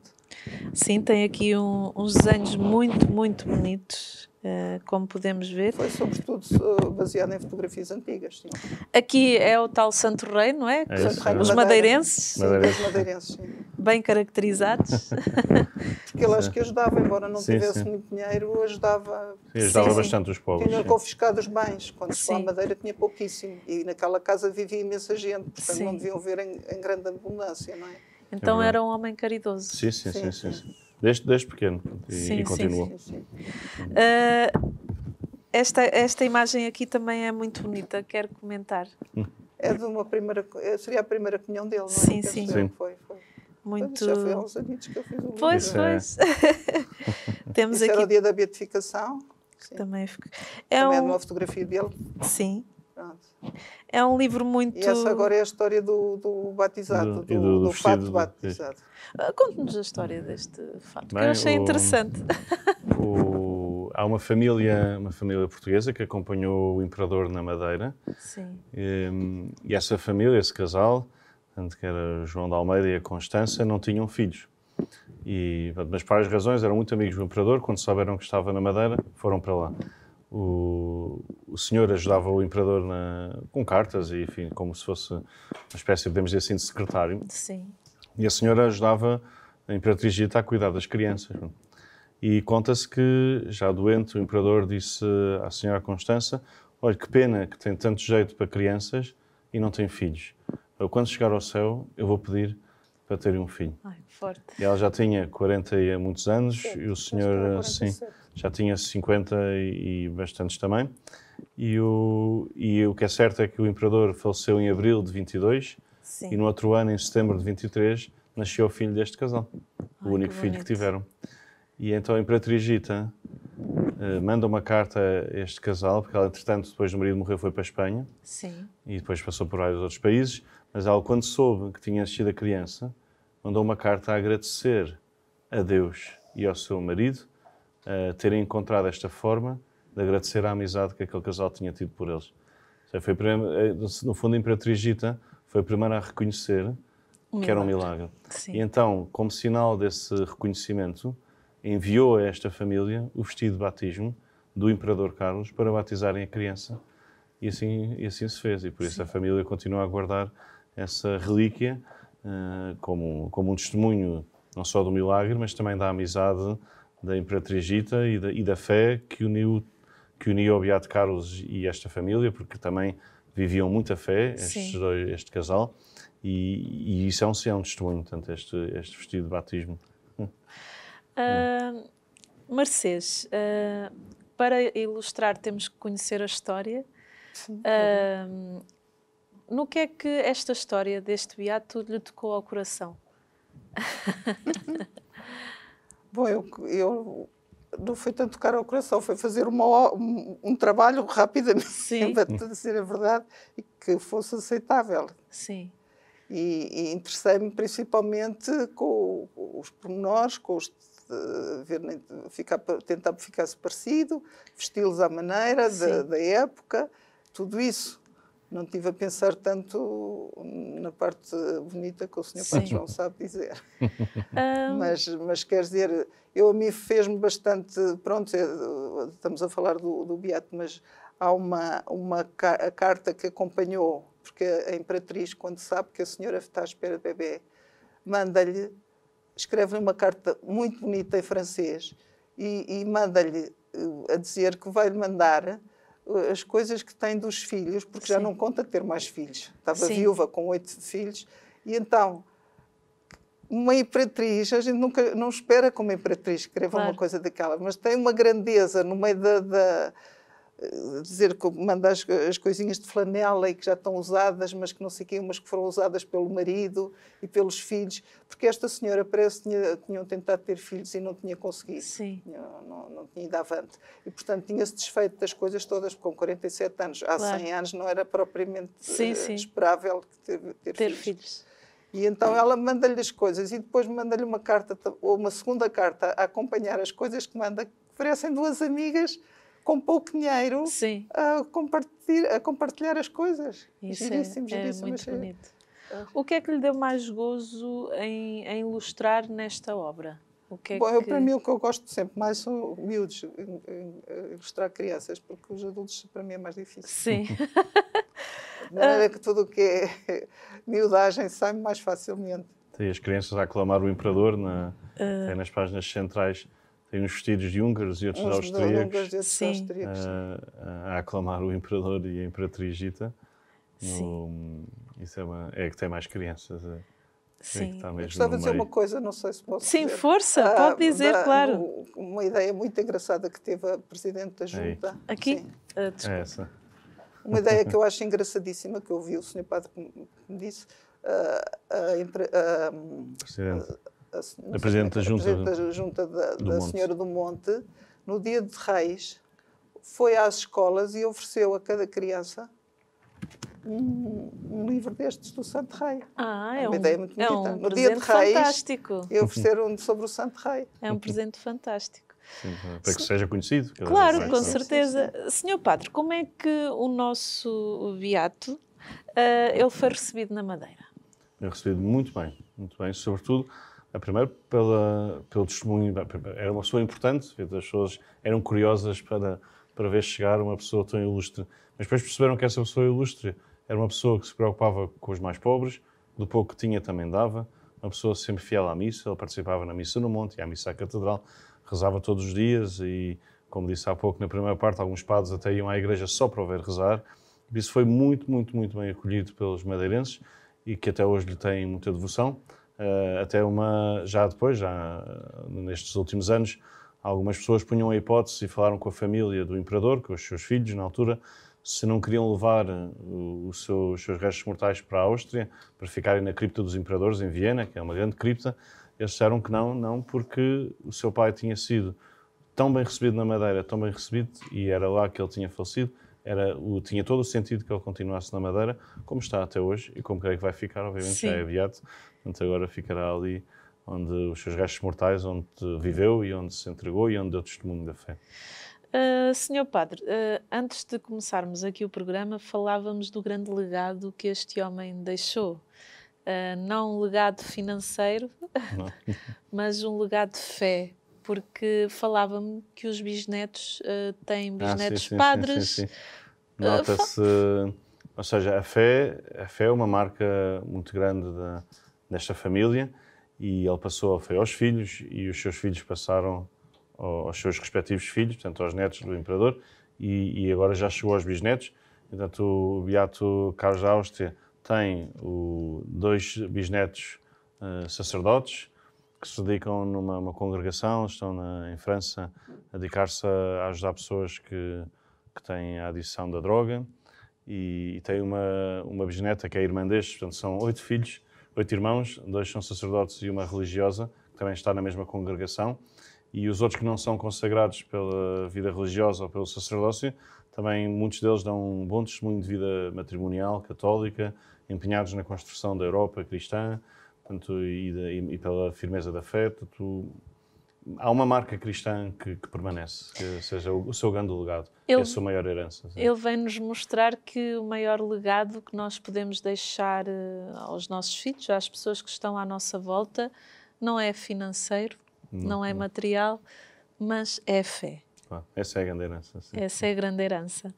Sim, tem aqui um, uns desenhos muito, muito bonitos eh, como podemos ver. Foi sobretudo eh, baseado em fotografias antigas. Sim. Aqui é o tal Santo Rei, não é? é Rei, é. os madeirenses. Madeirenses. Sim, madeirenses sim. Bem caracterizados. Porque ele acho que ajudava, embora não tivesse muito dinheiro, ajudava. ajudava bastante os povos. Tinha confiscado os bens. Quando chegou à Madeira tinha pouquíssimo. E naquela casa vivia imensa gente, portanto não deviam ver em, em grande abundância, não é? Então é era um homem caridoso. sim, sim. sim. sim. Desde, desde pequeno. E, sim, e continuou. Sim, sim, sim. Uh, esta, esta imagem aqui também é muito bonita, quero comentar. É de uma primeira, é, seria a primeira comunhão dele, não é? Sim, sim. sim. Foi, foi. Muito... Já foi há uns anos que eu fiz o livro. Pois, é- pois. É. Temos Isso aqui... era o dia da beatificação. Sim. Também, fico... é, também é um... é uma fotografia dele. Sim. Pronto. É um livro muito. E essa agora é a história do, do batizado, do, do, do, do fato batizado. É. Conte-nos a história deste fato, Bem, que eu achei o, interessante. O, há uma família, uma família portuguesa que acompanhou o imperador na Madeira. Sim. E, ehm, e essa família, esse casal, tanto que era João de Almeida e a Constança, não tinham filhos. E, mas, por várias razões, eram muito amigos do imperador. Quando souberam que estava na Madeira, foram para lá o, o senhor ajudava o imperador na, com cartas e, enfim, como se fosse uma espécie, podemos dizer assim, de secretário. Sim. E a senhora ajudava a imperatriz Gita a cuidar das crianças. E conta-se que, já doente, o imperador disse à senhora Constança: Olha, que pena que tem tanto jeito para crianças e não tem filhos. Eu, quando chegar ao céu, eu vou pedir para terem um filho. Ai, forte. E ela já tinha 40 e muitos anos e o senhor sim, já tinha 50 assim, e, bastantes também. E o, e o que é certo é que o imperador faleceu em abril de 22 sim. e no outro ano, em setembro de 23, nasceu o filho deste casal, Ai, o único que filho que tiveram. E então a imperatriz Gita uh, manda uma carta a este casal, porque ela, entretanto, depois do marido morrer, foi para a Espanha. Sim. E depois passou por vários outros países. Mas ela, quando soube que tinha nascido a criança, mandou uma carta a agradecer a Deus e ao seu marido eh, terem encontrado esta forma de agradecer a amizade que aquele casal tinha tido por eles. Seja, eh, no fundo, a Imperatriz Gita foi a primeira a reconhecer um que era um milagre. Sim. E então, como sinal desse reconhecimento, enviou a esta família o vestido de batismo do Imperador Carlos para batizarem a criança. E assim, e assim se fez. E por isso Sim. a família continua a guardar essa relíquia eh, como, como um testemunho não só do milagre, mas também da amizade da Imperatriz Gita e da, e da fé que uniu, que uniu o Beato Carlos e esta família, porque também viviam muita fé, dois, este casal, e, e, isso é um, é um testemunho, portanto, este, este vestido de batismo. Uh, uh, para ilustrar temos que conhecer a história. Sim, uh, no que é que esta história deste beato lhe tocou ao coração? Bom, eu, eu não foi tanto tocar ao coração, foi fazer uma, um, um, trabalho rapidamente, Sim. para dizer a verdade, e que fosse aceitável. Sim. E, e interessei-me principalmente com, os pormenores, com os ver, ficar, tentar ficar-se parecido, vesti-los à maneira da, da época, tudo isso não tive a pensar tanto na parte bonita que o Sr. Padre João sabe dizer. mas, mas quer dizer, eu a mim fez-me bastante. Pronto, estamos a falar do, do Beato, mas há uma, uma a carta que acompanhou, porque a Imperatriz, quando sabe que a senhora está à espera do bebê, manda-lhe, escreve-lhe uma carta muito bonita em francês e, e manda-lhe eh, a dizer que vai-lhe mandar eh, as coisas que tem dos filhos, porque Sim. já não conta ter mais filhos. Estava Sim. viúva com oito filhos, e então uma imperatriz, a gente nunca não espera que uma imperatriz escreva claro. uma coisa daquela, mas tem uma grandeza no meio da, da eh, dizer que manda as, as, coisinhas de flanela e que já estão usadas, mas que não sei quem, mas que foram usadas pelo marido e pelos filhos, porque esta senhora parece que tinha, tinham tentado ter filhos e não tinha conseguido, Sim. Não, não, não tinha ido avante. E, portanto, tinha-se desfeito das coisas todas, com 47 anos, há claro. 100 anos não era propriamente sim, eh, sim. esperável ter, ter, ter filhos. filhos. E então ela manda-lhe as coisas e depois manda-lhe uma carta, ou uma segunda carta, a acompanhar as coisas que manda, que parecem duas amigas com pouco dinheiro Sim. A, compartilhar, a compartilhar as coisas. Isso é giríssimo, é, giríssimo, é muito bonito. É. O que é que lhe deu mais gozo em, em ilustrar nesta obra? O que é Bom, que... Para mim, o que eu gosto sempre mais são miúdos, ilustrar crianças, porque os adultos para mim é mais difícil. Sim. De maneira que tudo o que é miudagem sai mais facilmente. Tem as crianças a aclamar o imperador na, uh... nas páginas centrais. Tem uns vestidos de húngaros e outros uns austríacos, de outros austríacos a, ah, a, aclamar o imperador e a imperatriz Gita. No, isso é, uma, é que tem mais crianças. É. é sim. É Gostava de dizer uma coisa, não sei se posso Sim, dizer. força, ah, pode dizer, da, claro. Uma ideia muito engraçada que teve a Presidente da é Junta. Aí. Aqui? Uh, Essa. Uma ideia que eu acho engraçadíssima, que eu ouvi o senhor Padre que me disse. Uh, uh, uh, Presidente. Ah, é a, a Presidente da Junta, Presidente da, junta da, do da Senhora do Monte, no dia de Reis, foi às escolas e ofereceu a cada criança um, um livro destes do Santo Rei. Ah, é, é uma um, ideia muito é bonita. É um no dia de Reis, fantástico. um sobre o Santo Rei. É um presente fantástico. Sim, para que seja conhecido. Claro, com certeza. Senhor Padre, como é que o nosso viato uh, eh, ele foi recebido na Madeira? Foi recebido muito bem, muito bem, sobretudo a primeiro pela, pelo testemunho, era uma pessoa importante, as pessoas eram curiosas para, para ver chegar uma pessoa tão ilustre, mas depois perceberam que essa pessoa ilustre era uma pessoa que se preocupava com os mais pobres, do pouco que tinha também dava, uma pessoa sempre fiel à missa, ela participava na missa no monte e à missa à catedral, rezava todos os dias e, como disse há pouco na primeira parte, alguns padres até iam à igreja só para ver rezar, isso foi muito, muito, muito bem acolhido pelos madeirenses e que até hoje lhe têm muita devoção. Eh, até uma, já depois, já nestes últimos anos, algumas pessoas punham a hipótese e falaram com a família do imperador, com os seus filhos na altura, se não queriam levar eh, os seus restos mortais para a Áustria, para ficarem na cripta dos imperadores em Viena, que é uma grande cripta, eles disseram que não, não, porque o seu pai tinha sido tão bem recebido na Madeira, tão bem recebido, e era lá que ele tinha falecido, era, o, tinha todo o sentido que ele continuasse na Madeira, como está até hoje e como creio que vai ficar, obviamente Sim. já é viado portanto agora ficará ali onde os seus restos mortais, onde viveu e onde se entregou e onde deu testemunho da fé. Uh, senhor Padre, uh, antes de começarmos aqui o programa, falávamos do grande legado que este homem deixou. Uh, não um legado financeiro, não. mas um legado de fé, porque falava-me que os bisnetos uh, têm ah, bisnetos ah, sim, padres. Sim, sim, sim. Eh, Nota-se, uh, ou seja, a fé, a fé é uma marca muito grande da, desta família e ele passou a fé aos filhos e os seus filhos passaram aos seus respectivos filhos, portanto aos netos do imperador e, e agora já chegou aos bisnetos. Portanto, o Beato Carlos da Áustria tem o, dois bisnetos uh, sacerdotes, que se dedicam numa uma congregação, estão na, em França a dedicar-se a, ajudar pessoas que, que têm a adição da droga e, e tem uma, uma bisneta que é irmã destes, portanto são oito filhos, oito irmãos, dois são sacerdotes e uma religiosa, que também está na mesma congregação, e os outros que não são consagrados pela vida religiosa ou pelo sacerdócio, também muitos deles dão um bom testemunho de vida matrimonial, católica, empenhados na construção da Europa cristã, portanto, e, e pela firmeza da fé, Tu, há uma marca cristã que, que permanece, que seja o, o seu grande legado, é ele, a sua maior herança. Sim. Ele vem-nos mostrar que o maior legado que nós podemos deixar eh, aos nossos filhos, às pessoas que estão à nossa volta, não é financeiro, não, não é não. material, mas é fé. Ah, essa é a grande herança. Sim. Essa é a grande herança.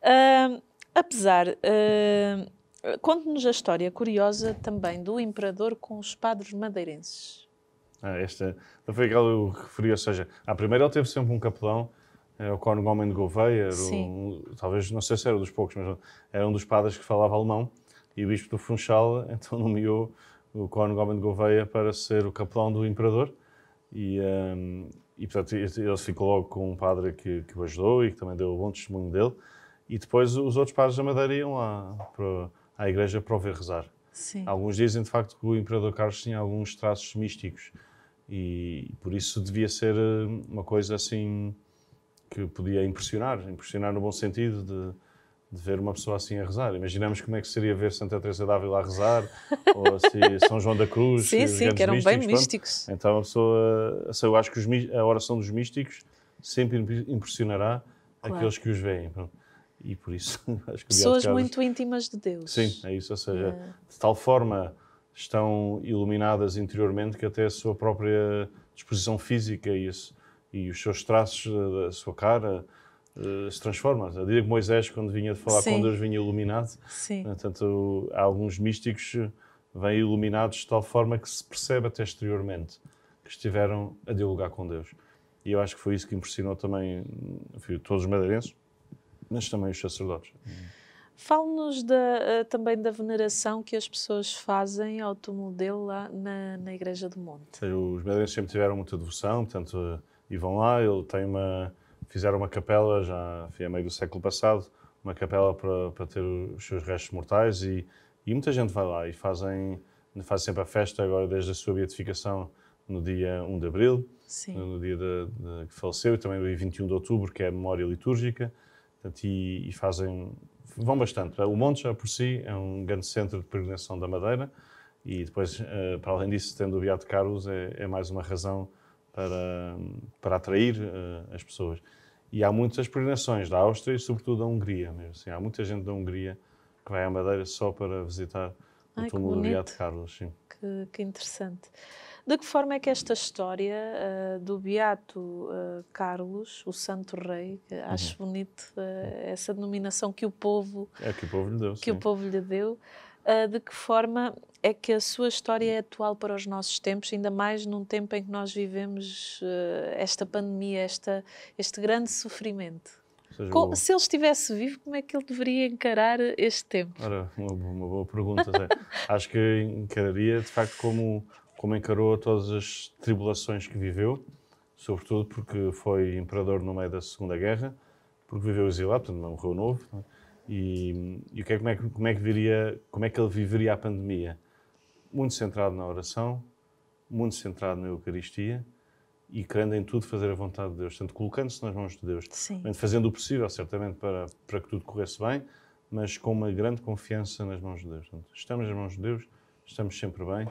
Uh, apesar. Uh, eh, conte-nos a história curiosa também do imperador com os padres madeirenses. Ah, esta não foi aquela que eu referi, ou seja, a primeira ele teve sempre um capelão, eh, o Cónigo Homem de Gouveia, um, talvez, não sei se era dos poucos, mas era um dos padres que falava alemão, e o bispo do Funchal então nomeou o Cónigo Homem de Gouveia para ser o capelão do imperador, e, um, ehm, e portanto ele ficou logo com um padre que, que o ajudou e que também deu um bom testemunho dele, e depois os outros padres da Madeira iam lá para à igreja para o ver rezar. Sim. Alguns dizem, de facto, que o imperador Carlos tinha alguns traços místicos e por isso devia ser eh, uma coisa assim que podia impressionar, impressionar no bom sentido de, de ver uma pessoa assim a rezar. Imaginamos como é que seria ver Santa Teresa de Ávila a rezar, ou São João da Cruz. Sim, sim, que eram místicos, bem místicos. Então a pessoa, assim, eu acho que os, a oração dos místicos sempre impressionará claro. aqueles que os veem. Pronto. E por isso acho que Pessoas muito íntimas de Deus. Sim, é isso. Ou seja, é. de tal forma estão iluminadas interiormente que até a sua própria disposição física e, esse, e os seus traços da sua cara eh, se transformam. Eu diria que Moisés, quando vinha de falar Sim. com Deus, vinha iluminado. Sim. Portanto, há alguns místicos vêm iluminados de tal forma que se percebe até exteriormente que estiveram a dialogar com Deus. E eu acho que foi isso que impressionou também enfim, todos os madeirenses, mas também os sacerdotes. Fale-nos eh, também da veneração que as pessoas fazem ao túmulo dele lá na, na Igreja do Monte. Os madeirenses sempre tiveram muita devoção, portanto, eh, e vão lá, ele tem uma, fizeram uma capela, já a meio do século passado, uma capela para, para ter os seus restos mortais e, e muita gente vai lá e fazem, fazem sempre a festa agora desde a sua beatificação no dia 1 de abril, Sim. no dia de, de, que faleceu, e também no dia 21 de outubro, que é a memória litúrgica. Portanto, e, e, fazem, vão bastante. O Monte, já por si, é um grande centro de peregrinação da Madeira e depois, eh, para além disso, tendo o Beato Carlos, é, é mais uma razão para, para atrair eh, as pessoas. E há muitas peregrinações da Áustria e, sobretudo, da Hungria. Mesmo. Assim, há muita gente da Hungria que vai à Madeira só para visitar Ai, o túmulo do Beato Carlos. Sim. Que, que interessante. De que forma é que esta história uh, do Beato uh, Carlos, o Santo Rei, acho uhum. bonito uh, essa denominação que o povo, é, que o povo lhe deu, que sim. o povo lhe deu de que forma é que a sua história é atual para os nossos tempos, ainda mais num tempo em que nós vivemos esta pandemia, esta, este grande sofrimento? Seja, Com, Se ele estivesse vivo, como é que ele deveria encarar este tempo? Ora, uma, uma boa pergunta. Acho que encararia, de facto, como como encarou todas as tribulações que viveu, sobretudo porque foi imperador no meio da Segunda Guerra, porque viveu exilado, portanto não morreu novo. É? E, e é, como, é, como, é que viria, como é que ele viveria a pandemia? Muito centrado na oração, muito centrado na Eucaristia e querendo em tudo fazer a vontade de Deus, portanto, colocando-se nas mãos de Deus, fazendo o possível, certamente, para, para que tudo corresse bem, mas com uma grande confiança nas mãos de Deus. Portanto, estamos nas mãos de Deus, estamos sempre bem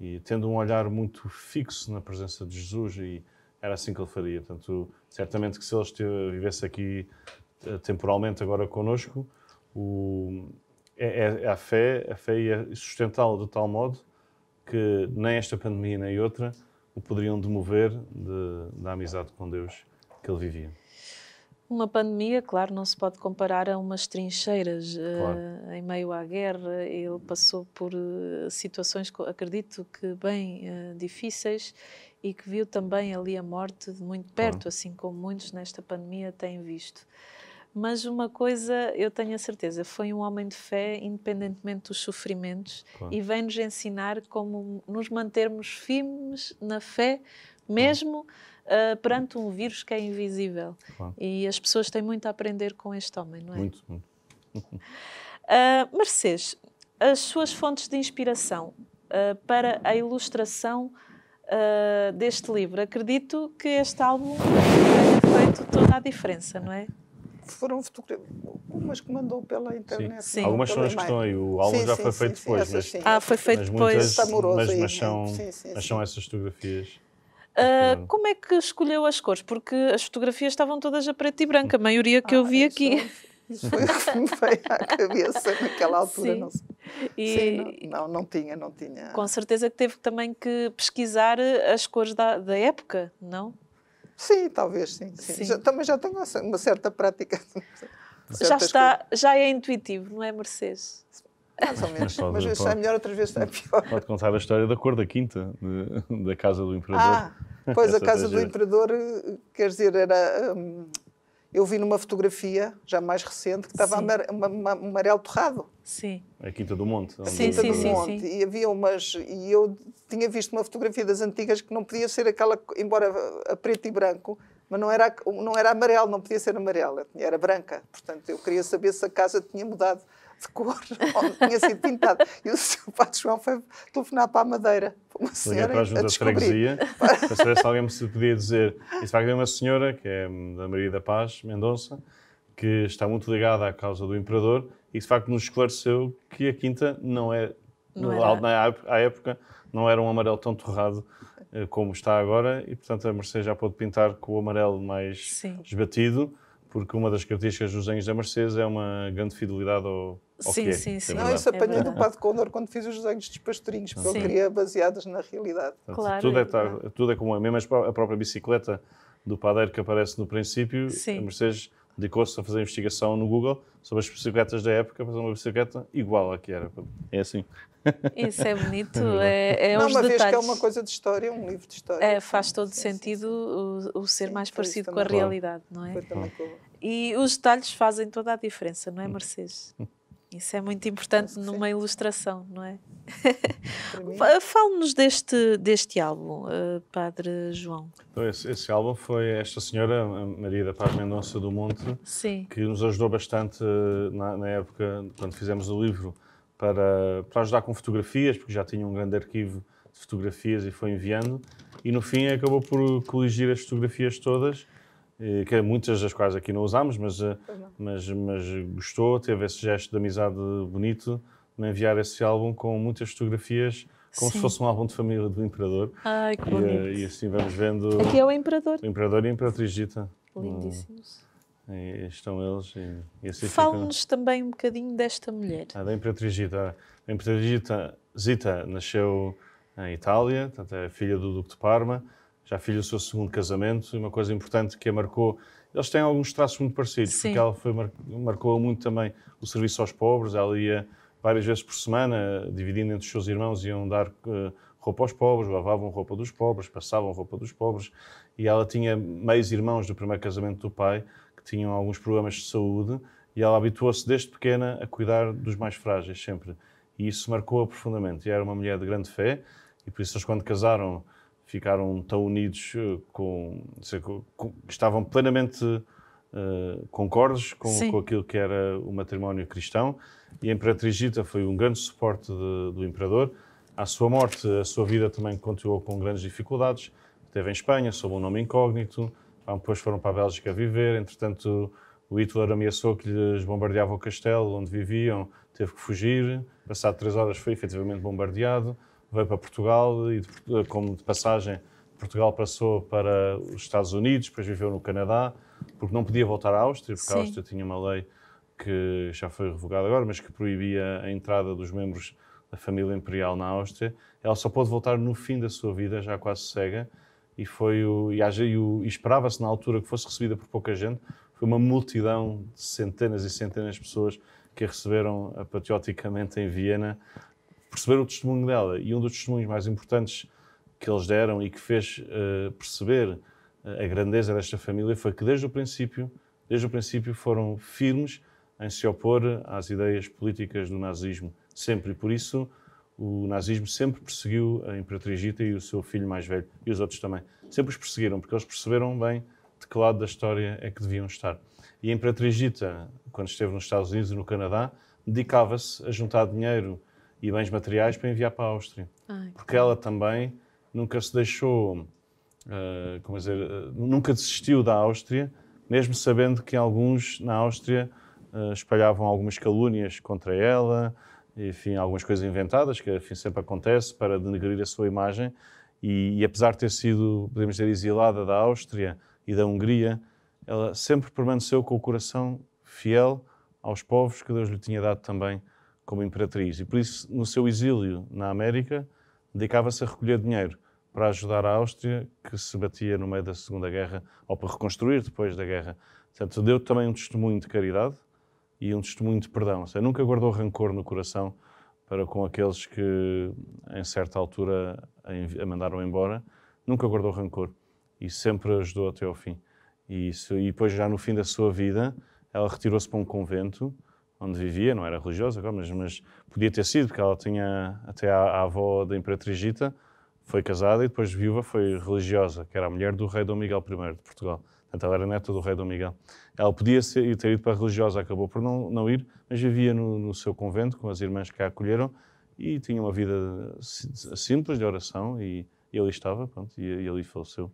e tendo um olhar muito fixo na presença de Jesus e era assim que ele faria. Portanto, certamente que se ele vivesse aqui eh, temporalmente agora conosco, o, é, é, é, a fé, a fé ia sustentá-lo de tal modo que nem esta pandemia nem outra o poderiam demover de, da amizade com Deus que ele vivia. Uma pandemia, claro, não se pode comparar a umas trincheiras. Eh, claro. Uh, em meio à guerra, ele passou por uh, situações, acredito que bem uh, difíceis, e que viu também ali a morte de muito perto, claro. assim como muitos nesta pandemia têm visto. Mas uma coisa eu tenho a certeza, foi um homem de fé, independentemente dos sofrimentos, claro. e vem-nos ensinar como nos mantermos firmes na fé, mesmo. Claro uh, perante um vírus que é invisível. Claro. E as pessoas têm muito a aprender com este homem, não é? Muito, muito. uh, Mercedes, as suas fontes de inspiração uh, para a ilustração uh, deste livro, acredito que este álbum tenha feito toda a diferença, não é? Foram fotografias, algumas que mandou pela internet. Sim. Sim. Algumas são as que estão aí, o álbum sim, já foi feito depois. mas, ah, foi feito mas depois. Muitas, mas, mas, são, mas são essas fotografias. Ah, como é que escolheu as cores? Porque as fotografias estavam todas a preto e branco, a maioria que ah, eu vi aqui. Isso. Isso foi o que me veio à cabeça naquela altura. Sim. Não, e, Sim, não, não, não, tinha, não tinha. Com certeza que teve também que pesquisar eh, as cores da, da época, não? Sim, talvez sim. sim. sim. Já, também já tenho uma certa prática. Já está, coisas. já é intuitivo, não é, Mercedes? Mais ou menos. Mas, mas isso é melhor, outras vezes é pior. Pode contar a história da cor da quinta, de, da casa do imperador. Ah, pois a casa é do imperador, quer dizer, era. Hum, eu vi numa fotografia, já mais recente, que estava amar, amarelo torrado. Sim. É a Quinta do Monte. Sim, é sim, sim, Monte. E havia umas. E eu tinha visto uma fotografia das antigas que não podia ser aquela, embora a preto e branco, mas não era, não era amarelo, não podia ser amarela, era branca. Portanto, eu queria saber se a casa tinha mudado de cor, onde tinha sido pintado. E o seu Padre João foi telefonar para a Madeira, para Liguei para a junta de freguesia, para... saber se alguém me podia dizer. E de facto é uma senhora, que é hum, da Maria da Paz, Mendonça, que está muito ligada à causa do Imperador e de facto nos esclareceu que a Quinta não é, não era. na, à época, não era um amarelo tão torrado eh, como está agora e, portanto, a Mercedes já pôde pintar com o amarelo mais Sim. esbatido, porque uma das características dos desenhos da Mercedes é uma grande fidelidade ao Sim, sim, é sim. Não, isso apanhei é do Padre Condor quando fiz os desenhos dos pastorinhos, porque sim. eu queria baseados na realidade. Claro, tudo, é, é tudo é como é. Mesmo a própria bicicleta do padeiro que aparece no princípio, sim. a Mercedes dedicou-se a fazer investigação no Google sobre as bicicletas da época, fazer uma bicicleta igual à que era. É assim. Isso é bonito. É, é, é Não, uns uma detalhes. vez que é uma coisa de história, um livro de história. É, faz todo sim, sentido sim, o, o, ser mais parecido com a claro. realidade, não é? Foi E os detalhes fazem toda a diferença, não é, hum. Mercedes? Isso é muito importante numa ilustração, não é? Fale-nos deste, deste álbum, uh, Padre João. Então, esse, esse, álbum foi esta senhora, Maria da Paz Mendonça do Monte, Sim. que nos ajudou bastante eh, na, na, época, quando fizemos o livro, para, para ajudar com fotografias, porque já tinha um grande arquivo de fotografias e foi enviando. E no fim acabou por coligir as fotografias todas que muitas das quais aqui não usámos, mas, eh, não. mas, mas gostou, teve esse gesto de amizade bonito de enviar esse álbum com muitas fotografias como Sim. se fosse um álbum de família do Imperador. Ai, que eh, bonito. E, e assim vamos vendo. Aqui é o Imperador. O Imperador e a Imperatriz Gita. Lindíssimos. E, estão eles. E, e assim Fala-nos também um bocadinho desta mulher. Ah, da Imperatriz Gita. A Imperatriz Gita, Zita nasceu em Itália, portanto, é filha do Duque de Parma já filho do seu segundo casamento, e uma coisa importante que a marcou. Eles têm alguns traços muito parecidos, Sim. porque ela foi, marcou muito também o serviço aos pobres, ela ia várias vezes por semana, dividindo entre os seus irmãos, iam dar uh, roupa aos pobres, lavavam roupa dos pobres, passavam roupa dos pobres, e ela tinha meios irmãos do primeiro casamento do pai, que tinham alguns problemas de saúde, e ela habituou-se desde pequena a cuidar dos mais frágeis, sempre. E isso marcou-a profundamente. E era uma mulher de grande fé, e por isso quando casaram ficaram tão unidos eh, com, sei, com, com estavam plenamente uh, concordes com, com, aquilo que era o matrimónio cristão e a Imperatriz Gita foi um grande suporte de, do imperador. À sua morte, a sua vida também continuou com grandes dificuldades. teve em Espanha, sob um nome incógnito, depois foram para a Bélgica viver, entretanto o Hitler ameaçou que lhes bombardeava o castelo onde viviam, teve que fugir, passado três horas foi efetivamente bombardeado, veio para Portugal e, de, eh, como de passagem, Portugal passou para os Estados Unidos, depois viveu no Canadá, porque não podia voltar à Áustria, porque Sim. a Áustria tinha uma lei que já foi revogada agora, mas que proibia a entrada dos membros da família imperial na Áustria. Ela só pôde voltar no fim da sua vida, já quase cega, e foi o, e, e esperava-se na altura que fosse recebida por pouca gente. Foi uma multidão de centenas e centenas de pessoas que a receberam patrioticamente em Viena perceber o testemunho dela. E um dos testemunhos mais importantes que eles deram e que fez uh, perceber eh, a grandeza desta família foi que desde o princípio, desde o princípio foram firmes em se opor às ideias políticas do nazismo, sempre. E por isso o nazismo sempre perseguiu a Imperatriz Gita e o seu filho mais velho, e os outros também. Sempre os perseguiram, porque eles perceberam bem de que lado da história é que deviam estar. E a Imperatriz Gita, quando esteve nos Estados Unidos e no Canadá, dedicava-se a juntar dinheiro e bens materiais para enviar para a Áustria. Ai, porque claro. ela também nunca se deixou, uh, como é dizer, uh, nunca desistiu da Áustria, mesmo sabendo que alguns na Áustria uh, espalhavam algumas calúnias contra ela, enfim, algumas coisas inventadas, que enfim, sempre acontece, para denegrir a sua imagem. E, e apesar de ter sido, podemos dizer, exilada da Áustria e da Hungria, ela sempre permaneceu com o coração fiel aos povos que Deus lhe tinha dado também como imperatriz. E por isso, no seu exílio na América, dedicava-se a recolher dinheiro para ajudar a Áustria, que se batia no meio da Segunda Guerra, ou para reconstruir depois da guerra. Portanto, deu também um testemunho de caridade e um testemunho de perdão. seja, nunca guardou rancor no coração para com aqueles que, em certa altura, a mandaram embora. Nunca guardou rancor e sempre ajudou até ao fim. E, isso, e depois, já no fim da sua vida, ela retirou-se para um convento onde vivia, não era religiosa, mas, mas podia ter sido, porque ela tinha até a, a avó da Imperatriz Gita, foi casada e depois viúva foi religiosa, que era a mulher do rei Dom Miguel I de Portugal. Portanto, ela era neta do rei Dom Miguel. Ela podia ser, ter ido para a religiosa, acabou por não, não ir, mas vivia no, no seu convento com as irmãs que a acolheram e tinha uma vida simples de oração e, e ali estava, pronto, e, e ali faleceu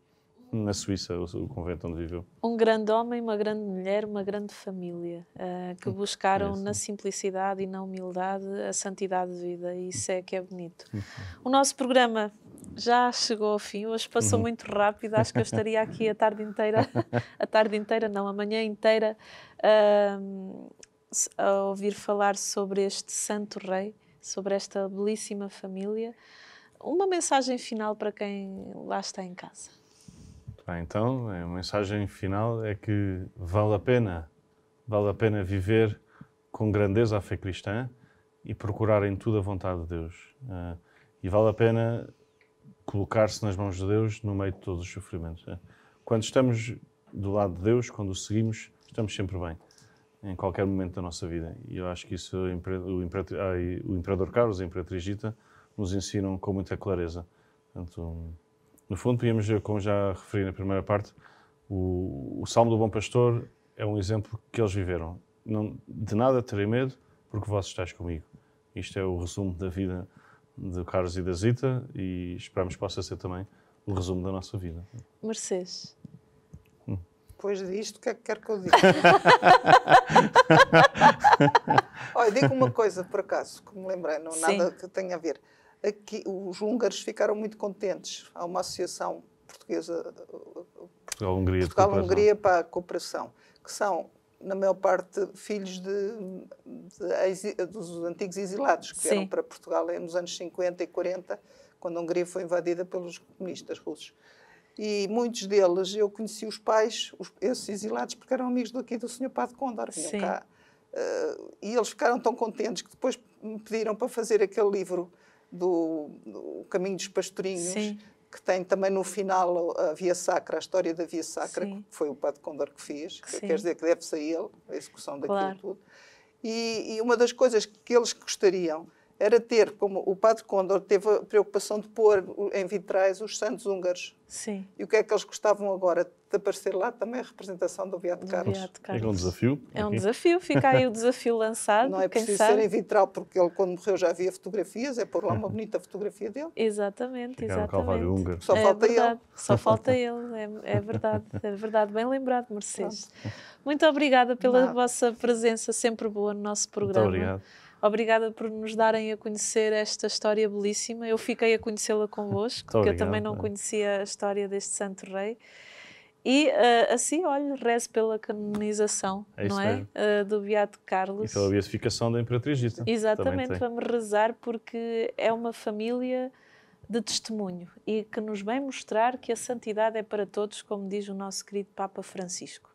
na Suíça, o, convento onde viveu. Um grande homem, uma grande mulher, uma grande família, uh, que hum, buscaram é na simplicidade e na humildade a santidade de vida, e isso é que é bonito. Hum. O nosso programa já chegou ao fim, hoje passou uhum. muito rápido, acho que eu estaria aqui a tarde inteira, a tarde inteira, não, a manhã inteira, uh, a ouvir falar sobre este santo rei, sobre esta belíssima família. Uma mensagem final para quem lá está em casa. Bem, então, é, a mensagem final é que vale a pena, vale a pena viver com grandeza a fé cristã e procurar em tudo a vontade de Deus. Uh, e vale a pena colocar-se nas mãos de Deus no meio de todos os sofrimentos. Uh, quando estamos do lado de Deus, quando o seguimos, estamos sempre bem, em qualquer momento da nossa vida. E eu acho que isso o, Imperador, o Imperador Carlos, a Imperatriz Gita, nos ensinam com muita clareza. Portanto, no fundo, podíamos, como já referi na primeira parte, o, o Salmo do Bom Pastor é um exemplo que eles viveram. Não, de nada terei medo, porque vós estais comigo. Isto é o resumo da vida de Carlos e da Zita e esperamos que possa ser também o resumo da nossa vida. Mercedes. Hum. Depois disto, o que é que quer que eu diga? Olha, digo uma coisa, por acaso, que me lembrei, não Sim. nada que tenha a ver. Aqui, os húngaros ficaram muito contentes. Há uma associação portuguesa, Portugal-Hungria Portugal, para a cooperação, que são na maior parte, filhos de, de, de, dos antigos exilados que Sim. vieram para Portugal nos anos 50 e 40, quando a Hungria foi invadida pelos comunistas russos. E muitos deles, eu conheci os pais, os, esses exilados, porque eram amigos aqui do Sr. Padre Condor, vinham cá. Uh, e eles ficaram tão contentes que depois me pediram para fazer aquele livro do, do Caminho dos Pastorinhos, Sim. que tem também no final a Via Sacra, a história da Via Sacra, Sim. que foi o Padre Condor que fez, que quer dizer que deve-se a ele, a execução daquilo claro. tudo. E, e, uma das coisas que eles gostariam era ter, como o padre Condor teve a preocupação de pôr em vitrais os santos húngaros. Sim. E o que é que eles gostavam agora de aparecer lá? Também a representação do Beato Carlos. Beato Carlos. É um desafio. É um desafio, fica aí o desafio lançado. Não é preciso sabe? ser em vitral, porque ele quando morreu já havia fotografias, é pôr lá uma bonita fotografia dele. Exatamente, Chegar exatamente. Um Calvário húngaro. Só é falta verdade. ele. Só falta ele, é, é, verdade, é verdade. Bem lembrado, Mercedes. Pronto. Muito obrigada pela Nada. vossa presença sempre boa no nosso programa. Muito obrigado. Obrigada por nos darem a conhecer esta história belíssima. Eu fiquei a conhecê-la convosco, porque eu também não conhecia a história deste Santo Rei. E uh, assim, olha, rezo pela canonização, é não é? Uh, do Beato Carlos. E pela beatificação da Imperatriz Dita. Exatamente, vamos rezar porque é uma família de testemunho e que nos vem mostrar que a santidade é para todos, como diz o nosso querido Papa Francisco.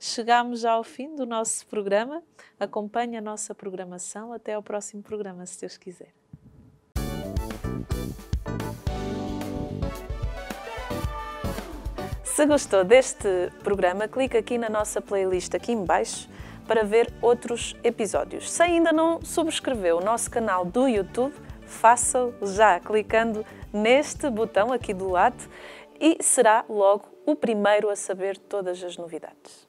Chegamos ao fim do nosso programa. Acompanhe a nossa programação. Até ao próximo programa, se Deus quiser. Se gostou deste programa, clique aqui na nossa playlist aqui embaixo para ver outros episódios. Se ainda não subscreveu o nosso canal do YouTube, faça-o já clicando neste botão aqui do lado e será logo o primeiro a saber todas as novidades.